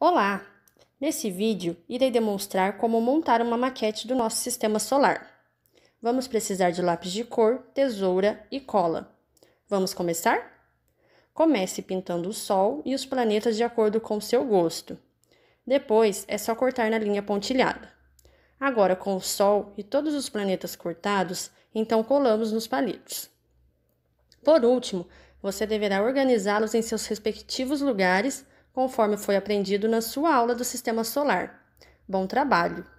Olá! Nesse vídeo, irei demonstrar como montar uma maquete do nosso sistema solar. Vamos precisar de lápis de cor, tesoura e cola. Vamos começar? Comece pintando o Sol e os planetas de acordo com seu gosto. Depois, é só cortar na linha pontilhada. Agora, com o Sol e todos os planetas cortados, então colamos nos palitos. Por último, você deverá organizá-los em seus respectivos lugares conforme foi aprendido na sua aula do sistema solar. Bom trabalho!